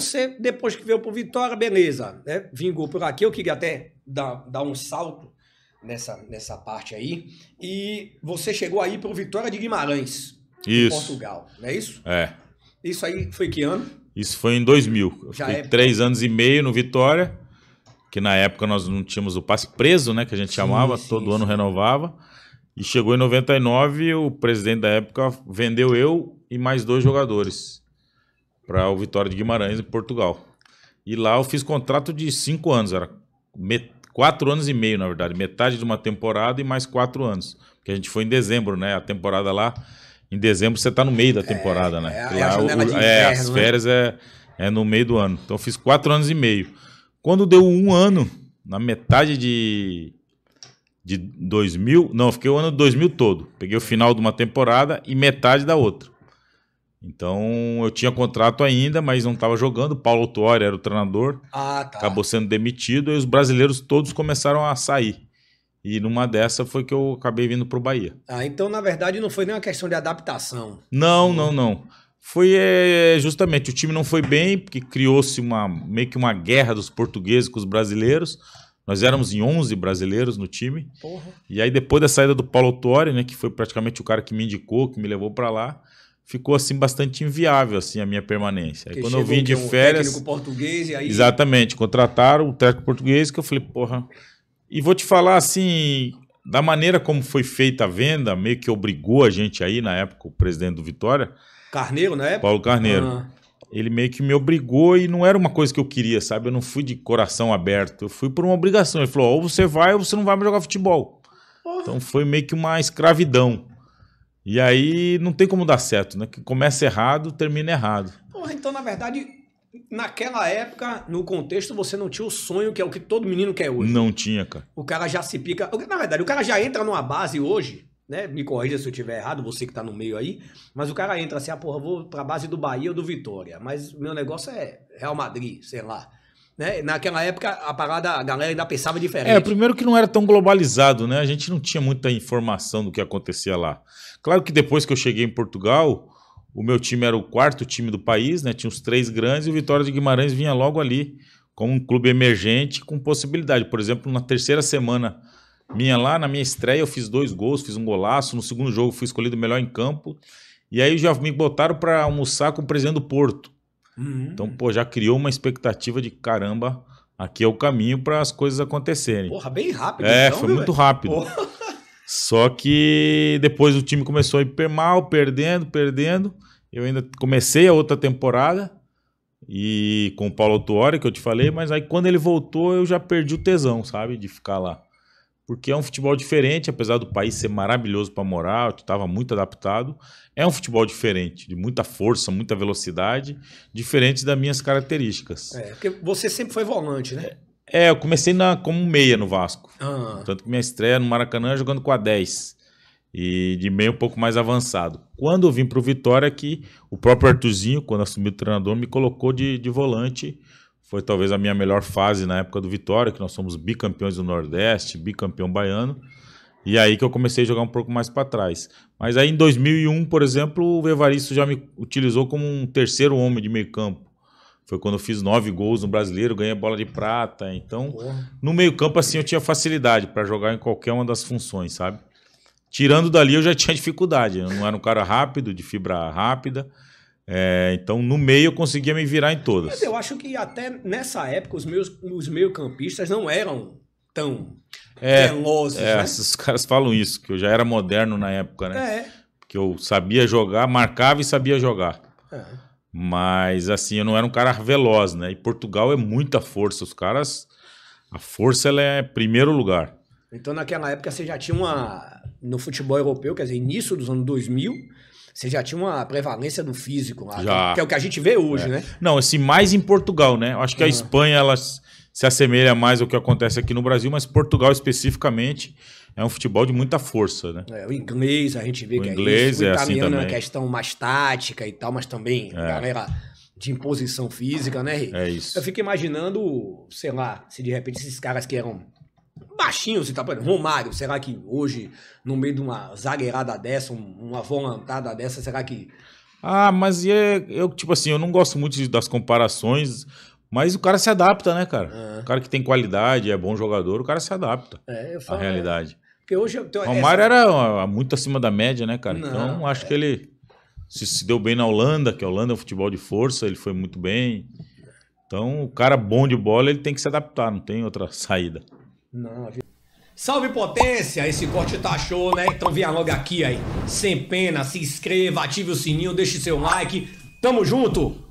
você, depois que veio para o Vitória, beleza, né? vingou por aqui. Eu queria até dar, dar um salto nessa, nessa parte aí. E você chegou aí para o Vitória de Guimarães, isso. Portugal, não é isso? É. Isso aí foi que ano? Isso foi em 2000. Já é... três anos e meio no Vitória, que na época nós não tínhamos o passe preso, né? Que a gente sim, chamava, sim, todo sim. ano renovava. E chegou em 99, o presidente da época vendeu eu e mais dois jogadores para o Vitória de Guimarães, em Portugal. E lá eu fiz contrato de cinco anos, era quatro anos e meio, na verdade, metade de uma temporada e mais quatro anos. Porque a gente foi em dezembro, né? A temporada lá, em dezembro você está no meio da é, temporada, é, né? É, lá, o, inverno, é, as né? férias né? é, é no meio do ano. Então eu fiz quatro anos e meio. Quando deu um ano, na metade de, de 2000, não, fiquei o ano de 2000 todo. Peguei o final de uma temporada e metade da outra. Então eu tinha contrato ainda, mas não estava jogando. Paulo Tuori era o treinador. Ah, tá. Acabou sendo demitido e os brasileiros todos começaram a sair. E numa dessa foi que eu acabei vindo para o Bahia. Ah, então na verdade não foi nem uma questão de adaptação. Não, não, não. Foi é, justamente o time não foi bem, porque criou-se uma meio que uma guerra dos portugueses com os brasileiros. Nós éramos em 11 brasileiros no time. Porra. E aí depois da saída do Paulo Tuori, né, que foi praticamente o cara que me indicou, que me levou para lá, ficou assim bastante inviável assim a minha permanência. Aí, quando eu vim de férias, técnico português e aí Exatamente, contrataram o técnico português que eu falei, porra. E vou te falar assim, da maneira como foi feita a venda, meio que obrigou a gente aí na época o presidente do Vitória, Carneiro, na época? Paulo Carneiro. Ah. Ele meio que me obrigou e não era uma coisa que eu queria, sabe? Eu não fui de coração aberto, eu fui por uma obrigação. Ele falou: ou você vai ou você não vai mais jogar futebol. Então foi meio que uma escravidão. E aí não tem como dar certo, né? Que começa errado, termina errado. Porra, então, na verdade, naquela época, no contexto, você não tinha o sonho que é o que todo menino quer hoje. Não tinha, cara. O cara já se pica. Na verdade, o cara já entra numa base hoje, né? Me corrija se eu estiver errado, você que tá no meio aí. Mas o cara entra assim, ah, porra, vou pra base do Bahia ou do Vitória. Mas meu negócio é Real Madrid, sei lá. Né? Naquela época, a parada, a galera ainda pensava diferente. É, primeiro que não era tão globalizado, né? A gente não tinha muita informação do que acontecia lá. Claro que depois que eu cheguei em Portugal, o meu time era o quarto time do país, né? Tinha os três grandes e o Vitória de Guimarães vinha logo ali, como um clube emergente com possibilidade. Por exemplo, na terceira semana minha lá, na minha estreia, eu fiz dois gols, fiz um golaço. No segundo jogo, fui escolhido melhor em campo. E aí já me botaram para almoçar com o presidente do Porto. Uhum. Então, hum. pô, já criou uma expectativa de caramba, aqui é o caminho para as coisas acontecerem. Porra, bem rápido. É, então, foi viu, muito véio? rápido. Porra. Só que depois o time começou a ir mal, perdendo, perdendo. Eu ainda comecei a outra temporada e com o Paulo Tuori, que eu te falei, mas aí quando ele voltou eu já perdi o tesão, sabe, de ficar lá porque é um futebol diferente, apesar do país ser maravilhoso para morar, tu estava muito adaptado, é um futebol diferente, de muita força, muita velocidade, diferente das minhas características. É, porque você sempre foi volante, né? É, eu comecei na, como meia no Vasco. Ah. Tanto que minha estreia no Maracanã jogando com a 10. E de meio um pouco mais avançado. Quando eu vim para o Vitória, que o próprio Artuzinho, quando assumiu o treinador, me colocou de, de volante foi talvez a minha melhor fase na época do Vitória, que nós somos bicampeões do Nordeste, bicampeão baiano. E aí que eu comecei a jogar um pouco mais para trás. Mas aí em 2001, por exemplo, o Evaristo já me utilizou como um terceiro homem de meio campo. Foi quando eu fiz nove gols no Brasileiro, ganhei a bola de prata. Então, no meio campo, assim, eu tinha facilidade para jogar em qualquer uma das funções, sabe? Tirando dali, eu já tinha dificuldade. Eu não era um cara rápido, de fibra rápida. É, então, no meio, eu conseguia me virar em todas. Mas eu acho que até nessa época, os, meus, os meio-campistas não eram tão é, velozes. É, né? Os caras falam isso, que eu já era moderno na época, né? É. Que eu sabia jogar, marcava e sabia jogar. É. Mas, assim, eu não era um cara veloz, né? E Portugal é muita força. Os caras. A força ela é primeiro lugar. Então, naquela época, você já tinha uma. No futebol europeu, quer dizer, início dos anos 2000 você já tinha uma prevalência do físico lá, já. que é o que a gente vê hoje, é. né? Não, assim, mais em Portugal, né? acho que a ah. Espanha ela se assemelha mais ao que acontece aqui no Brasil, mas Portugal especificamente é um futebol de muita força, né? É, o inglês a gente vê o que inglês é isso. O inglês é assim é também. é questão mais tática e tal, mas também é. galera de imposição física, né, Rick? É isso. Eu fico imaginando, sei lá, se de repente esses caras que eram baixinho, você tá falando, Romário, será que hoje, no meio de uma zagueirada dessa, uma volantada dessa, será que. Ah, mas é, eu, tipo assim, eu não gosto muito das comparações, mas o cara se adapta, né, cara? É. O cara que tem qualidade, é bom jogador, o cara se adapta é, eu falo, à é. realidade. É. Porque hoje eu tenho... Romário essa... era muito acima da média, né, cara? Então, não, então acho é... que ele se, se deu bem na Holanda, que a Holanda é um futebol de força, ele foi muito bem. Então, o cara bom de bola, ele tem que se adaptar, não tem outra saída. Não, a Salve potência! Esse corte tá show, né? Então venha logo aqui aí. Sem pena, se inscreva, ative o sininho, deixe seu like. Tamo junto!